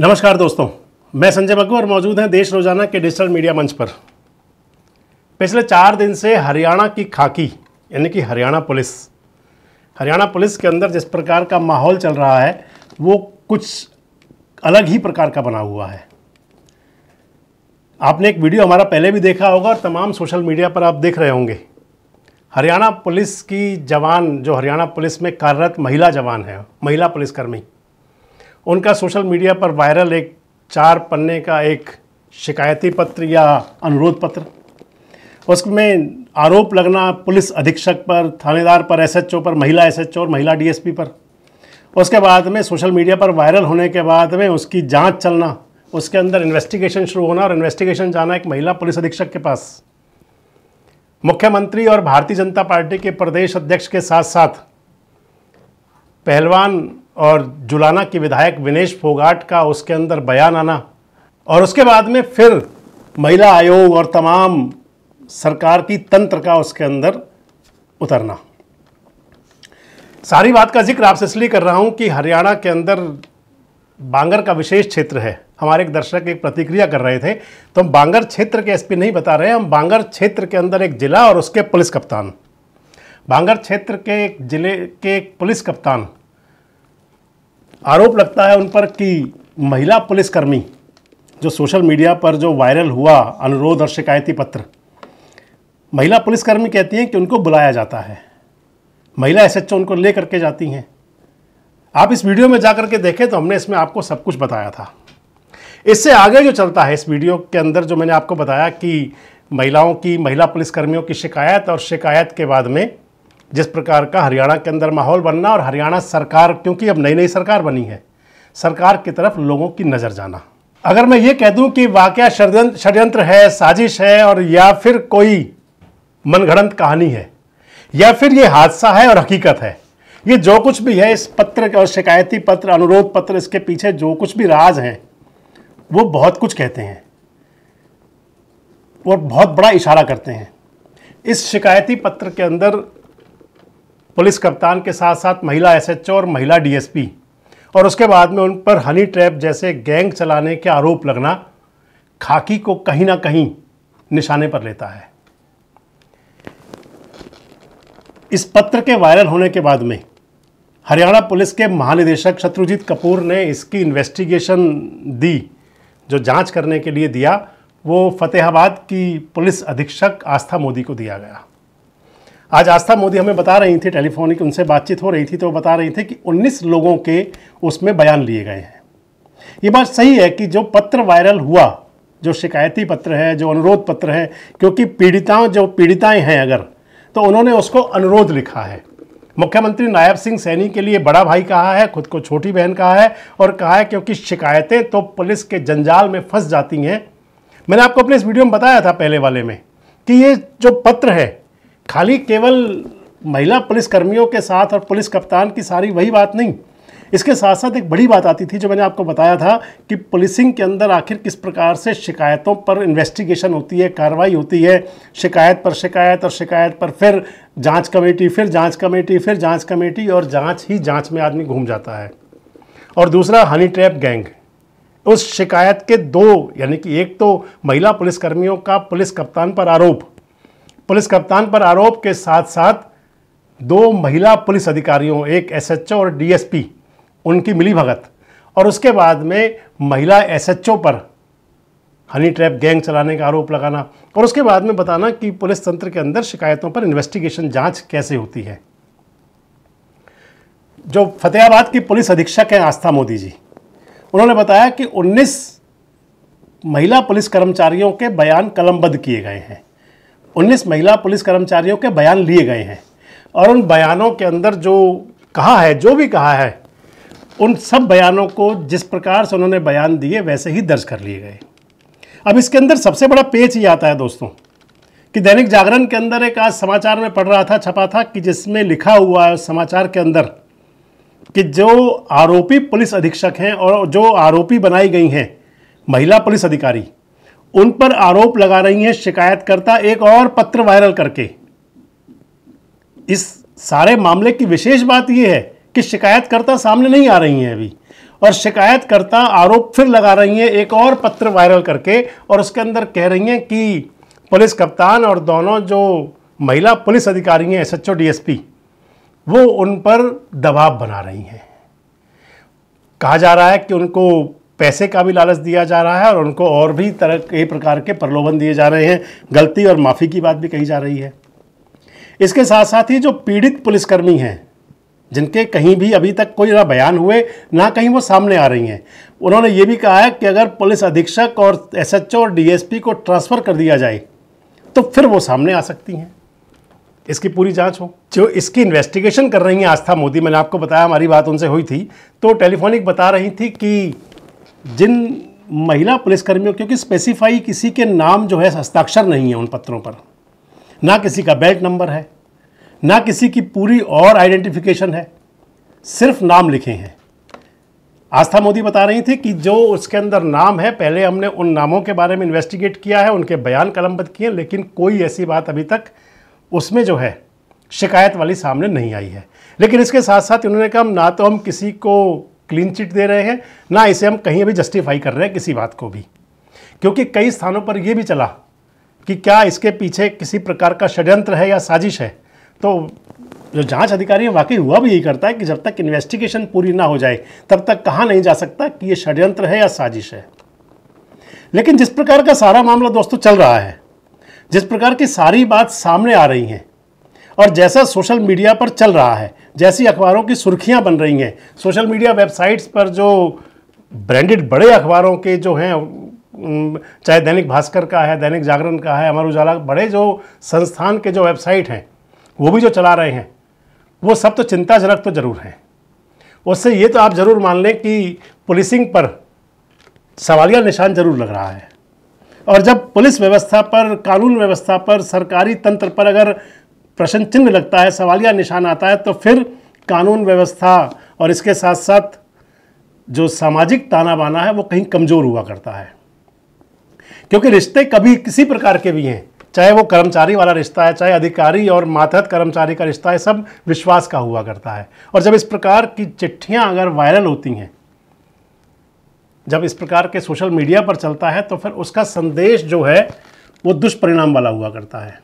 नमस्कार दोस्तों मैं संजय बग्गू और मौजूद हैं देश रोजाना के डिजिटल मीडिया मंच पर पिछले चार दिन से हरियाणा की खाकी यानी कि हरियाणा पुलिस हरियाणा पुलिस के अंदर जिस प्रकार का माहौल चल रहा है वो कुछ अलग ही प्रकार का बना हुआ है आपने एक वीडियो हमारा पहले भी देखा होगा और तमाम सोशल मीडिया पर आप देख रहे होंगे हरियाणा पुलिस की जवान जो हरियाणा पुलिस में कार्यरत महिला जवान है महिला पुलिसकर्मी उनका सोशल मीडिया पर वायरल एक चार पन्ने का एक शिकायती पत्र या अनुरोध पत्र उसमें आरोप लगना पुलिस अधीक्षक पर थानेदार पर एसएचओ पर महिला एसएचओ और महिला डीएसपी पर उसके बाद में सोशल मीडिया पर वायरल होने के बाद में उसकी जांच चलना उसके अंदर इन्वेस्टिगेशन शुरू होना और इन्वेस्टिगेशन जाना एक महिला पुलिस अधीक्षक के पास मुख्यमंत्री और भारतीय जनता पार्टी के प्रदेश अध्यक्ष के साथ साथ पहलवान और जुलाना के विधायक विनेश फोगाट का उसके अंदर बयान आना और उसके बाद में फिर महिला आयोग और तमाम सरकार की तंत्र का उसके अंदर उतरना सारी बात का जिक्र आपसे इसलिए कर रहा हूं कि हरियाणा के अंदर बांगर का विशेष क्षेत्र है हमारे एक दर्शक एक प्रतिक्रिया कर रहे थे तो हम बांगर क्षेत्र के एसपी नहीं बता रहे हम बांगर क्षेत्र के अंदर एक जिला और उसके पुलिस कप्तान बांगर क्षेत्र के एक जिले के एक पुलिस कप्तान आरोप लगता है उन पर कि महिला पुलिसकर्मी जो सोशल मीडिया पर जो वायरल हुआ अनुरोध और शिकायती पत्र महिला पुलिसकर्मी कहती हैं कि उनको बुलाया जाता है महिला एसएचओ उनको ले करके जाती हैं आप इस वीडियो में जा कर के देखें तो हमने इसमें आपको सब कुछ बताया था इससे आगे जो चलता है इस वीडियो के अंदर जो मैंने आपको बताया कि महिलाओं की महिला पुलिसकर्मियों की शिकायत और शिकायत के बाद में जिस प्रकार का हरियाणा के अंदर माहौल बनना और हरियाणा सरकार क्योंकि अब नई नई सरकार बनी है सरकार की तरफ लोगों की नज़र जाना अगर मैं ये कह दूं कि वाक्य षड्यंत्र है साजिश है और या फिर कोई मनगढ़ंत कहानी है या फिर ये हादसा है और हकीकत है ये जो कुछ भी है इस पत्र और शिकायती पत्र अनुरोध पत्र इसके पीछे जो कुछ भी राज हैं वो बहुत कुछ कहते हैं और बहुत बड़ा इशारा करते हैं इस शिकायती पत्र के अंदर पुलिस कप्तान के साथ साथ महिला एसएचओ और महिला डीएसपी और उसके बाद में उन पर हनी ट्रैप जैसे गैंग चलाने के आरोप लगना खाकी को कहीं ना कहीं निशाने पर लेता है इस पत्र के वायरल होने के बाद में हरियाणा पुलिस के महानिदेशक शत्रुजीत कपूर ने इसकी इन्वेस्टिगेशन दी जो जांच करने के लिए दिया वो फतेहाबाद की पुलिस अधीक्षक आस्था मोदी को दिया गया आज आस्था मोदी हमें बता रही थी टेलीफोनिक उनसे बातचीत हो रही थी तो वो बता रही थी कि 19 लोगों के उसमें बयान लिए गए हैं ये बात सही है कि जो पत्र वायरल हुआ जो शिकायती पत्र है जो अनुरोध पत्र है क्योंकि पीड़िताओं जो पीड़िताएं हैं अगर तो उन्होंने उसको अनुरोध लिखा है मुख्यमंत्री नायब सिंह सैनी के लिए बड़ा भाई कहा है खुद को छोटी बहन कहा है और कहा है क्योंकि शिकायतें तो पुलिस के जंजाल में फंस जाती हैं मैंने आपको अपने इस वीडियो में बताया था पहले वाले में कि ये जो पत्र है खाली केवल महिला पुलिस कर्मियों के साथ और पुलिस कप्तान की सारी वही बात नहीं इसके साथ साथ एक बड़ी बात आती थी जो मैंने आपको बताया था कि पुलिसिंग के अंदर आखिर किस प्रकार से शिकायतों पर इन्वेस्टिगेशन होती है कार्रवाई होती है शिकायत पर शिकायत और शिकायत पर फिर जांच कमेटी फिर जांच कमेटी फिर जांच कमेटी और जांच ही जांच में आदमी घूम जाता है और दूसरा हनी ट्रैप गैंग उस शिकायत के दो यानी कि एक तो महिला पुलिसकर्मियों का पुलिस कप्तान पर आरोप पुलिस कप्तान पर आरोप के साथ साथ दो महिला पुलिस अधिकारियों एक एसएचओ और डीएसपी उनकी मिली भगत और उसके बाद में महिला एसएचओ पर हनी ट्रैप गैंग चलाने का आरोप लगाना और उसके बाद में बताना कि पुलिस तंत्र के अंदर शिकायतों पर इन्वेस्टिगेशन जांच कैसे होती है जो फतेहाबाद की पुलिस अधीक्षक हैं आस्था मोदी जी उन्होंने बताया कि 19 महिला पुलिस कर्मचारियों के बयान कलमबद्ध किए गए हैं 19 महिला पुलिस कर्मचारियों के बयान लिए गए हैं और उन बयानों के अंदर जो कहा है जो भी कहा है उन सब बयानों को जिस प्रकार से उन्होंने बयान दिए वैसे ही दर्ज कर लिए गए अब इसके अंदर सबसे बड़ा पेच ही आता है दोस्तों कि दैनिक जागरण के अंदर एक आज समाचार में पढ़ रहा था छपा था कि जिसमें लिखा हुआ है समाचार के अंदर कि जो आरोपी पुलिस अधीक्षक हैं और जो आरोपी बनाई गई हैं महिला पुलिस अधिकारी उन पर आरोप लगा रही है शिकायतकर्ता एक और पत्र वायरल करके इस सारे मामले की विशेष बात यह है कि शिकायतकर्ता सामने नहीं आ रही हैं अभी और शिकायतकर्ता आरोप फिर लगा रही हैं एक और पत्र वायरल करके और उसके अंदर कह रही हैं कि पुलिस कप्तान और दोनों जो महिला पुलिस अधिकारी हैं एस डीएसपी वो उन पर दबाव बना रही हैं कहा जा रहा है कि उनको पैसे का भी लालच दिया जा रहा है और उनको और भी तरह कई प्रकार के प्रलोभन दिए जा रहे हैं गलती और माफ़ी की बात भी कही जा रही है इसके साथ साथ ही जो पीड़ित पुलिसकर्मी हैं जिनके कहीं भी अभी तक कोई ना बयान हुए ना कहीं वो सामने आ रही हैं उन्होंने ये भी कहा है कि अगर पुलिस अधीक्षक और एसएचओ और डीएसपी को ट्रांसफ़र कर दिया जाए तो फिर वो सामने आ सकती हैं इसकी पूरी जांच हो जो इसकी इन्वेस्टिगेशन कर रही हैं आस्था मोदी मैंने आपको बताया हमारी बात उनसे हुई थी तो टेलीफोनिक बता रही थी कि जिन महिला पुलिसकर्मियों क्योंकि स्पेसिफाई किसी के नाम जो है हस्ताक्षर नहीं है उन पत्रों पर ना किसी का बेल्ट नंबर है ना किसी की पूरी और आइडेंटिफिकेशन है सिर्फ नाम लिखे हैं आस्था मोदी बता रही थी कि जो उसके अंदर नाम है पहले हमने उन नामों के बारे में इन्वेस्टिगेट किया है उनके बयान कलमबद्ध किए लेकिन कोई ऐसी बात अभी तक उसमें जो है शिकायत वाली सामने नहीं आई है लेकिन इसके साथ साथ उन्होंने कहा ना तो हम किसी को क्लीन चिट दे रहे हैं ना इसे हम कहीं अभी जस्टिफाई कर रहे हैं किसी बात को भी क्योंकि कई स्थानों पर यह भी चला कि क्या इसके पीछे किसी प्रकार का षड्यंत्र है या साजिश है तो जो जांच अधिकारी है वाकई हुआ भी यही करता है कि जब तक इन्वेस्टिगेशन पूरी ना हो जाए तब तक कहा नहीं जा सकता कि यह षड्यंत्र है या साजिश है लेकिन जिस प्रकार का सारा मामला दोस्तों चल रहा है जिस प्रकार की सारी बात सामने आ रही है और जैसा सोशल मीडिया पर चल रहा है जैसी अखबारों की सुर्खियां बन रही हैं सोशल मीडिया वेबसाइट्स पर जो ब्रांडेड बड़े अखबारों के जो हैं चाहे दैनिक भास्कर का है दैनिक जागरण का है अमर उजाला बड़े जो संस्थान के जो वेबसाइट हैं वो भी जो चला रहे हैं वो सब तो चिंताजनक तो ज़रूर हैं उससे ये तो आप ज़रूर मान लें कि पुलिसिंग पर सवालिया निशान ज़रूर लग रहा है और जब पुलिस व्यवस्था पर कानून व्यवस्था पर सरकारी तंत्र पर अगर प्रश्न चिन्ह लगता है सवालिया निशान आता है तो फिर कानून व्यवस्था और इसके साथ साथ जो सामाजिक ताना बाना है वो कहीं कमज़ोर हुआ करता है क्योंकि रिश्ते कभी किसी प्रकार के भी हैं चाहे वो कर्मचारी वाला रिश्ता है चाहे अधिकारी और मातहत कर्मचारी का रिश्ता है सब विश्वास का हुआ करता है और जब इस प्रकार की चिट्ठियाँ अगर वायरल होती हैं जब इस प्रकार के सोशल मीडिया पर चलता है तो फिर उसका संदेश जो है वो दुष्परिणाम वाला हुआ करता है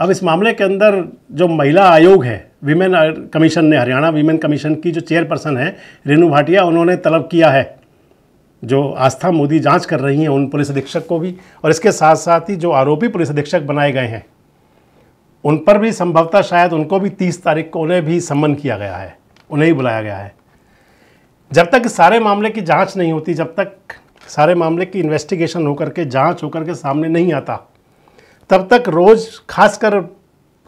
अब इस मामले के अंदर जो महिला आयोग है विमेन कमीशन ने हरियाणा विमेन कमीशन की जो चेयरपर्सन है रेनू भाटिया उन्होंने तलब किया है जो आस्था मोदी जांच कर रही हैं उन पुलिस अधीक्षक को भी और इसके साथ साथ ही जो आरोपी पुलिस अधीक्षक बनाए गए हैं उन पर भी संभवतः शायद उनको भी तीस तारीख को उन्हें भी समन किया गया है उन्हें ही बुलाया गया है जब तक सारे मामले की जांच नहीं होती जब तक सारे मामले की इन्वेस्टिगेशन होकर के जांच होकर के सामने नहीं आता तब तक रोज़ खासकर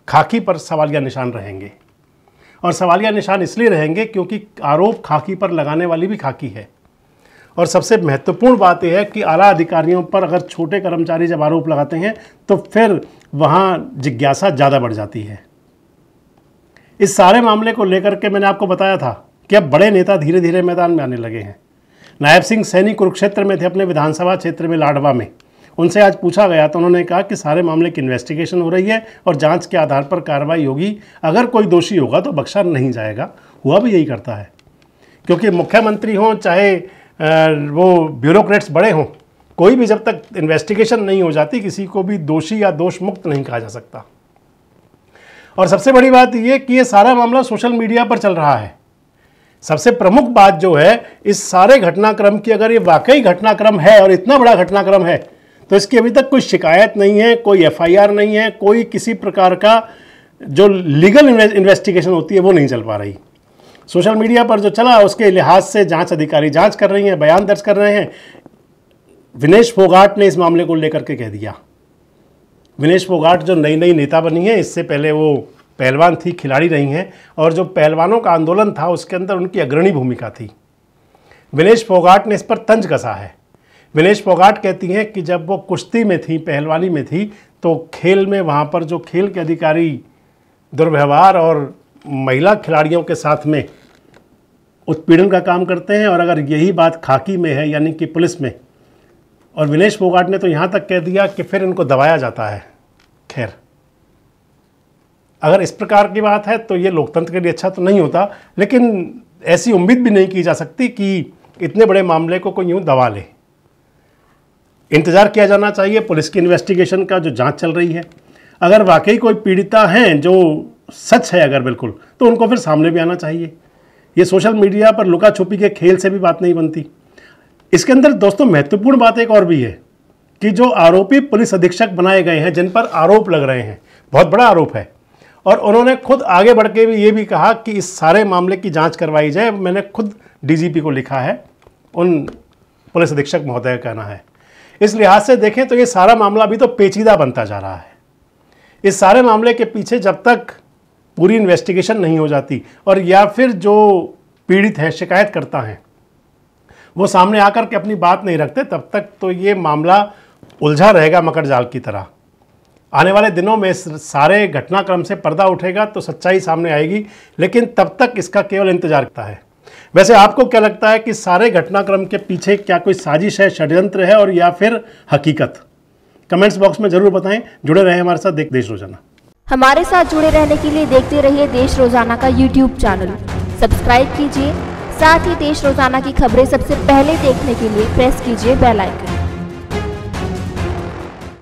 खाकी पर सवालिया निशान रहेंगे और सवालिया निशान इसलिए रहेंगे क्योंकि आरोप खाकी पर लगाने वाली भी खाकी है और सबसे महत्वपूर्ण बात यह है कि आला अधिकारियों पर अगर छोटे कर्मचारी जब आरोप लगाते हैं तो फिर वहाँ जिज्ञासा ज़्यादा बढ़ जाती है इस सारे मामले को लेकर के मैंने आपको बताया था कि अब बड़े नेता धीरे धीरे मैदान में आने लगे हैं नायब सिंह सैनी कुरुक्षेत्र में थे अपने विधानसभा क्षेत्र में लाडवा में उनसे आज पूछा गया तो उन्होंने कहा कि सारे मामले की इन्वेस्टिगेशन हो रही है और जांच के आधार पर कार्रवाई होगी अगर कोई दोषी होगा तो बख्शा नहीं जाएगा हुआ भी यही करता है क्योंकि मुख्यमंत्री हों चाहे वो ब्यूरोक्रेट्स बड़े हों कोई भी जब तक इन्वेस्टिगेशन नहीं हो जाती किसी को भी दोषी या दोष मुक्त नहीं कहा जा सकता और सबसे बड़ी बात यह कि ये सारा मामला सोशल मीडिया पर चल रहा है सबसे प्रमुख बात जो है इस सारे घटनाक्रम की अगर ये वाकई घटनाक्रम है और इतना बड़ा घटनाक्रम है तो इसकी अभी तक कोई शिकायत नहीं है कोई एफआईआर नहीं है कोई किसी प्रकार का जो लीगल इन्वेस्टिगेशन होती है वो नहीं चल पा रही सोशल मीडिया पर जो चला उसके लिहाज से जांच अधिकारी जांच कर रही हैं बयान दर्ज कर रहे हैं विनेश फोगाट ने इस मामले को लेकर के कह दिया विनेश फोगाट जो नई नई नेता बनी है इससे पहले वो पहलवान थी खिलाड़ी रही हैं और जो पहलवानों का आंदोलन था उसके अंदर उनकी अग्रणी भूमिका थी विनेश फोगाट ने इस पर तंज कसा है विनेश फोगाट कहती हैं कि जब वो कुश्ती में थी पहलवानी में थी तो खेल में वहाँ पर जो खेल के अधिकारी दुर्व्यवहार और महिला खिलाड़ियों के साथ में उत्पीड़न का काम करते हैं और अगर यही बात खाकी में है यानी कि पुलिस में और विनेश फोगाट ने तो यहाँ तक कह दिया कि फिर इनको दबाया जाता है खैर अगर इस प्रकार की बात है तो ये लोकतंत्र के लिए अच्छा तो नहीं होता लेकिन ऐसी उम्मीद भी नहीं की जा सकती कि इतने बड़े मामले को कोई यूँ दबा ले इंतज़ार किया जाना चाहिए पुलिस की इन्वेस्टिगेशन का जो जांच चल रही है अगर वाकई कोई पीड़िता हैं जो सच है अगर बिल्कुल तो उनको फिर सामने भी आना चाहिए ये सोशल मीडिया पर लुका छुपी के खेल से भी बात नहीं बनती इसके अंदर दोस्तों महत्वपूर्ण बात एक और भी है कि जो आरोपी पुलिस अधीक्षक बनाए गए हैं जिन पर आरोप लग रहे हैं बहुत बड़ा आरोप है और उन्होंने खुद आगे बढ़ के भी ये भी कहा कि इस सारे मामले की जांच करवाई जाए मैंने खुद डीजीपी को लिखा है उन पुलिस अधीक्षक महोदय का कहना है इस लिहाज से देखें तो ये सारा मामला भी तो पेचीदा बनता जा रहा है इस सारे मामले के पीछे जब तक पूरी इन्वेस्टिगेशन नहीं हो जाती और या फिर जो पीड़ित है शिकायत करता है वो सामने आकर के अपनी बात नहीं रखते तब तक तो ये मामला उलझा रहेगा मकर जाल की तरह आने वाले दिनों में सारे घटनाक्रम से पर्दा उठेगा तो सच्चाई सामने आएगी लेकिन तब तक इसका केवल इंतजार करता है वैसे आपको क्या लगता है कि सारे घटनाक्रम के पीछे क्या कोई साजिश है षड्यंत्र है और या फिर हकीकत कमेंट्स बॉक्स में जरूर बताएं जुड़े रहे हमारे साथ देख देश रोजाना हमारे साथ जुड़े रहने के लिए देखते रहिए देश रोजाना का यूट्यूब चैनल सब्सक्राइब कीजिए साथ ही देश रोजाना की खबरें सबसे पहले देखने के लिए प्रेस कीजिए बेलाइकन